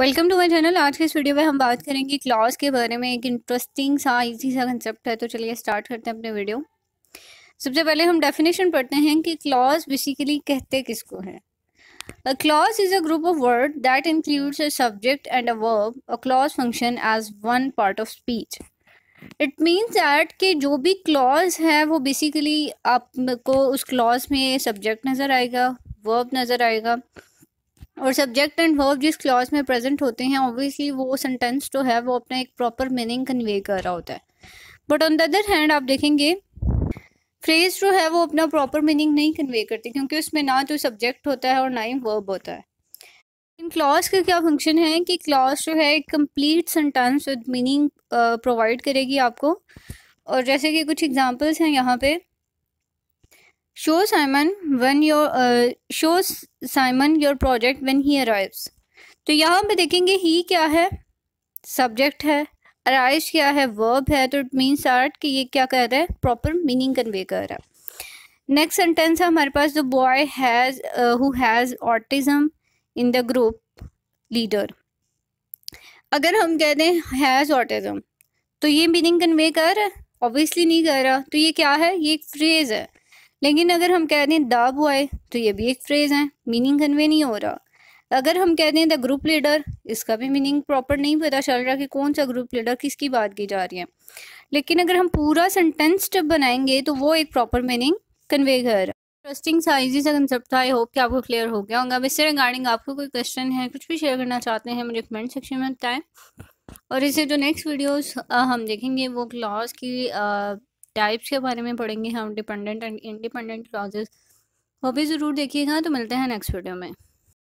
welcome to my channel आज के इस वीडियो में हम बात करेंगे क्लॉज के बारे में एक इंटरेस्टिंग सा इजी सा कंसेप्ट है तो चलिए स्टार्ट करते हैं अपने वीडियो सबसे पहले हम डेफिनेशन पढ़ते हैं कि क्लॉज बेसिकली कहते किसको है a clause is a group of word that includes a subject and a verb a clause function as one part of speech it means that कि जो भी क्लॉज है वो बेसिकली आपको उस क्लॉज में सब्जेक्ट नज़र आएगा वर्ब नज़र आएगा और सब्जेक्ट एंड वर्ब जिस क्लॉज में प्रेजेंट होते हैं ऑब्वियसली वो सेंटेंस जो है वो अपना एक प्रॉपर मीनिंग कन्वे कर रहा होता है but on the other hand आप देखेंगे फ्रेज जो है वो अपना प्रॉपर मीनिंग नहीं कन्वे करती क्योंकि उसमें ना तो सब्जेक्ट होता है और ना ही वर्ब होता है इन क्लॉज का क्या फंक्शन है कि क्लॉज जो है एक complete sentence with meaning provide करेगी आपको और जैसे कि कुछ एग्जाम्पल्स हैं यहाँ पे show simon when your uh, show simon your project when he arrives तो यहाँ पे देखेंगे ही क्या है सब्जेक्ट है अराइज क्या है वर्ब है तो इट मीन्स आर्ट कि ये क्या कह रहा है प्रॉपर मीनिंग कन्वे कर रहा है नेक्स्ट सेंटेंस है हमारे पास the boy has who has autism in the group leader अगर हम कह दें हैज़ ऑटिज्म तो ये मीनिंग कन्वे कर रहा है ऑब्वियसली नहीं कर रहा तो ये क्या है ये एक फ्रेज़ है लेकिन अगर हम कह दें द बॉय तो ये भी एक फ्रेज है मीनिंग कन्वे नहीं हो रहा अगर हम कह दें द ग्रुप लीडर इसका भी मीनिंग प्रॉपर नहीं पता चल रहा कि कौन सा ग्रुप लीडर किसकी बात की जा रही है लेकिन अगर हम पूरा सेंटेंस जब बनाएंगे तो वो एक प्रॉपर मीनिंग कन्वे कर इंटरेस्टिंग साइज सा कंसेप्ट था आई होप कि आपको क्लियर हो गया होगा इससे रिगार्डिंग आपको कोई क्वेश्चन है कुछ भी शेयर करना चाहते हैं मुझे कमेंट सेक्शन में बताएं और इसे जो नेक्स्ट वीडियोस हम देखेंगे वो क्लास की आ, टाइप्स के बारे में पढ़ेंगे हम डिपेंडेंट एंड इंडिपेंडेंट क्लॉजेस वो भी ज़रूर देखिएगा तो मिलते हैं नेक्स्ट वीडियो में